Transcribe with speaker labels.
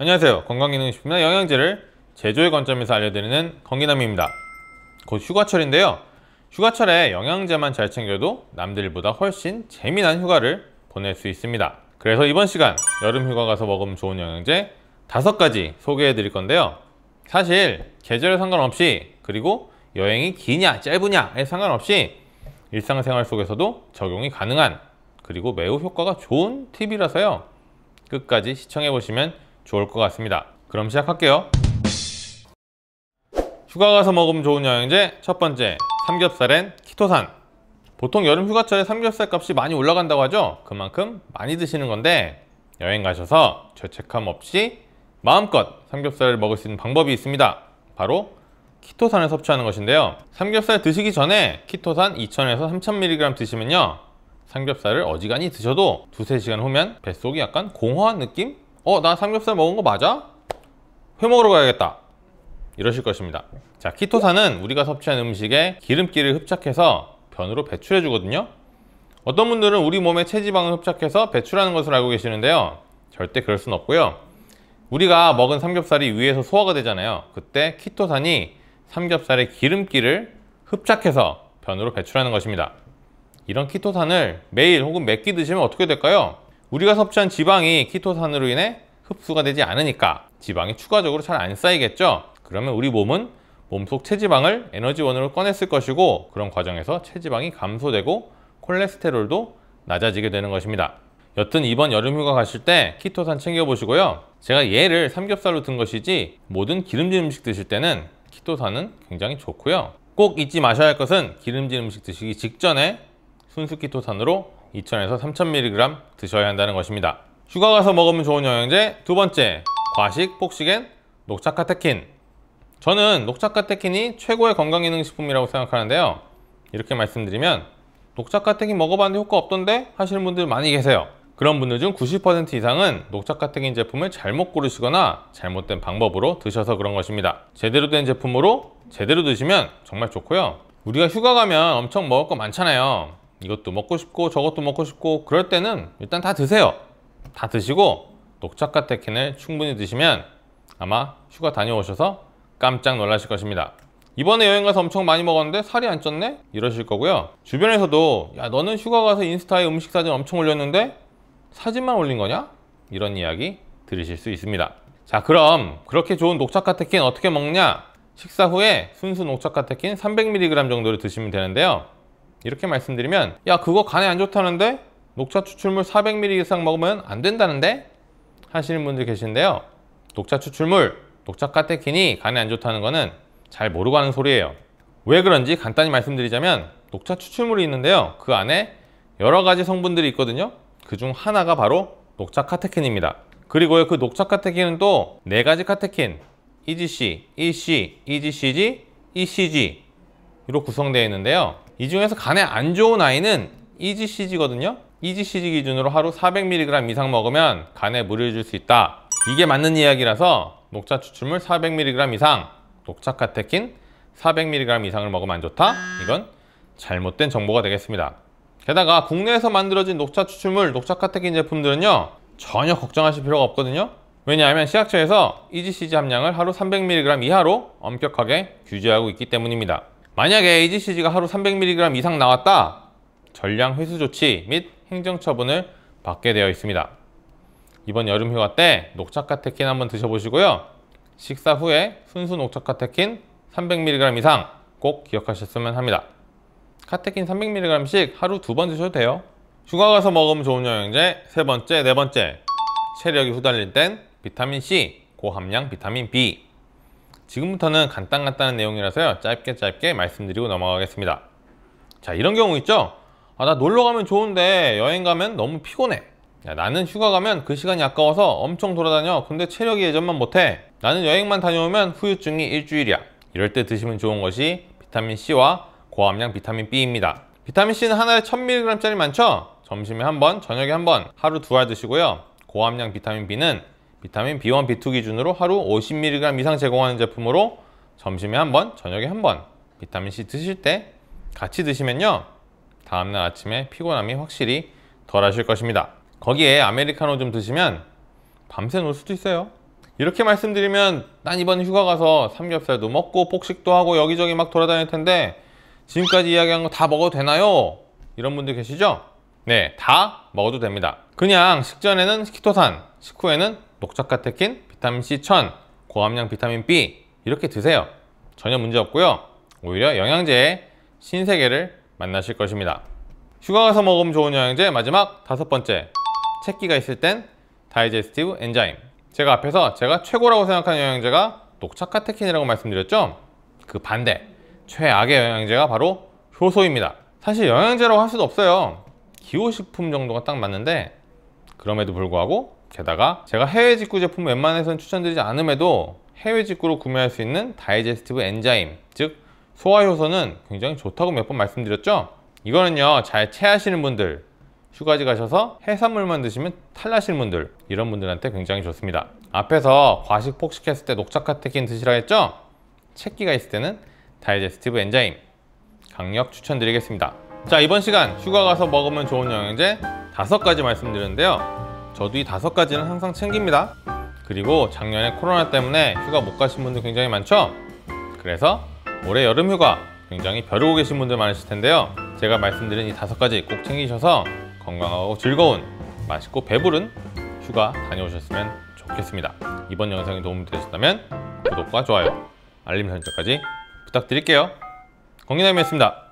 Speaker 1: 안녕하세요 건강기능식품의 영양제를 제조의 관점에서 알려드리는 건기남입니다 곧 휴가철인데요 휴가철에 영양제만 잘 챙겨도 남들보다 훨씬 재미난 휴가를 보낼 수 있습니다 그래서 이번 시간 여름휴가 가서 먹으면 좋은 영양제 다섯 가지 소개해 드릴 건데요 사실 계절 상관없이 그리고 여행이 기냐 짧으냐에 상관없이 일상생활 속에서도 적용이 가능한 그리고 매우 효과가 좋은 팁이라서요 끝까지 시청해 보시면 좋을 것 같습니다 그럼 시작할게요 휴가 가서 먹으면 좋은 영양제 첫 번째 삼겹살엔 키토산 보통 여름 휴가철에 삼겹살 값이 많이 올라간다고 하죠 그만큼 많이 드시는 건데 여행 가셔서 죄책감 없이 마음껏 삼겹살을 먹을 수 있는 방법이 있습니다 바로 키토산을 섭취하는 것인데요 삼겹살 드시기 전에 키토산 2000에서 3000mg 드시면요 삼겹살을 어지간히 드셔도 두세 시간 후면 뱃속이 약간 공허한 느낌? 어, 나 삼겹살 먹은 거 맞아? 회 먹으러 가야겠다. 이러실 것입니다. 자, 키토산은 우리가 섭취한 음식에 기름기를 흡착해서 변으로 배출해 주거든요. 어떤 분들은 우리 몸에 체지방을 흡착해서 배출하는 것을 알고 계시는데요. 절대 그럴 수는 없고요. 우리가 먹은 삼겹살이 위에서 소화가 되잖아요. 그때 키토산이 삼겹살의 기름기를 흡착해서 변으로 배출하는 것입니다. 이런 키토산을 매일 혹은 몇끼 드시면 어떻게 될까요? 우리가 섭취한 지방이 키토산으로 인해 흡수가 되지 않으니까 지방이 추가적으로 잘 안 쌓이겠죠 그러면 우리 몸은 몸속 체지방을 에너지원으로 꺼냈을 것이고 그런 과정에서 체지방이 감소되고 콜레스테롤도 낮아지게 되는 것입니다 여튼 이번 여름휴가 가실 때 키토산 챙겨보시고요 제가 얘를 삼겹살로 든 것이지 모든 기름진 음식 드실 때는 키토산은 굉장히 좋고요 꼭 잊지 마셔야 할 것은 기름진 음식 드시기 직전에 순수키토산으로 2000에서 3000mg 드셔야 한다는 것입니다. 휴가 가서 먹으면 좋은 영양제 두 번째, 과식, 폭식엔 녹차카테킨 저는 녹차카테킨이 최고의 건강기능식품이라고 생각하는데요. 이렇게 말씀드리면 녹차카테킨 먹어봤는데 효과 없던데? 하시는 분들 많이 계세요. 그런 분들 중 90% 이상은 녹차카테킨 제품을 잘못 고르시거나 잘못된 방법으로 드셔서 그런 것입니다. 제대로 된 제품으로 제대로 드시면 정말 좋고요. 우리가 휴가 가면 엄청 먹을 거 많잖아요. 이것도 먹고 싶고 저것도 먹고 싶고 그럴 때는 일단 다 드세요 다 드시고 녹차카테킨을 충분히 드시면 아마 휴가 다녀오셔서 깜짝 놀라실 것입니다 이번에 여행 가서 엄청 많이 먹었는데 살이 안 쪘네? 이러실 거고요 주변에서도 야 너는 휴가 가서 인스타에 음식 사진 엄청 올렸는데 사진만 올린 거냐? 이런 이야기 들으실 수 있습니다 자 그럼 그렇게 좋은 녹차카테킨 어떻게 먹냐? 식사 후에 순수 녹차카테킨 300mg 정도를 드시면 되는데요 이렇게 말씀드리면 야 그거 간에 안 좋다는데 녹차 추출물 400ml 이상 먹으면 안 된다는데 하시는 분들 계신데요 녹차 추출물, 녹차 카테킨이 간에 안 좋다는 거는 잘 모르고 하는 소리예요 왜 그런지 간단히 말씀드리자면 녹차 추출물이 있는데요 그 안에 여러 가지 성분들이 있거든요 그 중 하나가 바로 녹차 카테킨입니다 그리고그 녹차 카테킨은 또 네 가지 카테킨 EGC, EC, EGCG, ECG로 구성되어 있는데요 이 중에서 간에 안 좋은 아이는 EGCG거든요 EGCG 기준으로 하루 400mg 이상 먹으면 간에 무리를 줄 수 있다 이게 맞는 이야기라서 녹차 추출물 400mg 이상 녹차 카테킨 400mg 이상을 먹으면 안 좋다 이건 잘못된 정보가 되겠습니다 게다가 국내에서 만들어진 녹차 추출물 녹차 카테킨 제품들은요 전혀 걱정하실 필요가 없거든요 왜냐하면 시약처에서 EGCG 함량을 하루 300mg 이하로 엄격하게 규제하고 있기 때문입니다 만약에 AGCG가 하루 300mg 이상 나왔다 전량 회수 조치 및 행정 처분을 받게 되어 있습니다. 이번 여름 휴가 때 녹차 카테킨 한번 드셔보시고요. 식사 후에 순수 녹차 카테킨 300mg 이상 꼭 기억하셨으면 합니다. 카테킨 300mg씩 하루 두 번 드셔도 돼요. 휴가 가서 먹으면 좋은 영양제 세 번째, 네 번째 체력이 후달릴 땐 비타민C, 고함량 비타민 B 지금부터는 간단간단한 내용이라서요. 짧게 짧게 말씀드리고 넘어가겠습니다. 자, 이런 경우 있죠? 아, 나 놀러 가면 좋은데 여행 가면 너무 피곤해. 야, 나는 휴가 가면 그 시간이 아까워서 엄청 돌아다녀. 근데 체력이 예전만 못해. 나는 여행만 다녀오면 후유증이 일주일이야. 이럴 때 드시면 좋은 것이 비타민C와 고함량 비타민B입니다. 비타민C는 하나에 1000mg짜리 많죠? 점심에 한 번, 저녁에 한 번, 하루 두 알 드시고요. 고함량 비타민B는 비타민 B1, B2 기준으로 하루 50mg 이상 제공하는 제품으로 점심에 한 번, 저녁에 한 번 비타민C 드실 때 같이 드시면요. 다음날 아침에 피곤함이 확실히 덜 하실 것입니다. 거기에 아메리카노 좀 드시면 밤새 놀 수도 있어요. 이렇게 말씀드리면 난 이번 휴가 가서 삼겹살도 먹고 폭식도 하고 여기저기 막 돌아다닐 텐데 지금까지 이야기한 거 다 먹어도 되나요? 이런 분들 계시죠? 네, 다 먹어도 됩니다. 그냥 식전에는 키토산, 식후에는 녹차카테킨, 비타민 C1000, 고함량 비타민 B 이렇게 드세요. 전혀 문제 없고요. 오히려 영양제의 신세계를 만나실 것입니다. 휴가 가서 먹으면 좋은 영양제 마지막 다섯 번째 채끼가 있을 땐 다이제스티브 엔자임 제가 앞에서 제가 최고라고 생각하는 영양제가 녹차카테킨이라고 말씀드렸죠? 그 반대 최악의 영양제가 바로 효소입니다 사실 영양제라고 할 수도 없어요 기호식품 정도가 딱 맞는데 그럼에도 불구하고 게다가 제가 해외 직구 제품 웬만해선 추천드리지 않음에도 해외 직구로 구매할 수 있는 다이제스티브 엔자임 즉 소화효소는 굉장히 좋다고 몇 번 말씀드렸죠 이거는요 잘 체하시는 분들 휴가지 가셔서 해산물만 드시면 탈나시는 분들 이런 분들한테 굉장히 좋습니다 앞에서 과식 폭식했을 때 녹차 카테킨 드시라 했죠 채기가 있을 때는 다이제스티브 엔자임 강력 추천드리겠습니다 자 이번 시간 휴가 가서 먹으면 좋은 영양제 다섯 가지 말씀드렸는데요 저도 이 다섯 가지는 항상 챙깁니다 그리고 작년에 코로나 때문에 휴가 못 가신 분들 굉장히 많죠? 그래서 올해 여름 휴가 굉장히 벼르고 계신 분들 많으실 텐데요 제가 말씀드린 이 다섯 가지 꼭 챙기셔서 건강하고 즐거운 맛있고 배부른 휴가 다녀오셨으면 좋겠습니다 이번 영상이 도움이 되셨다면 구독과 좋아요 알림 설정까지 부탁드릴게요 건기남이었습니다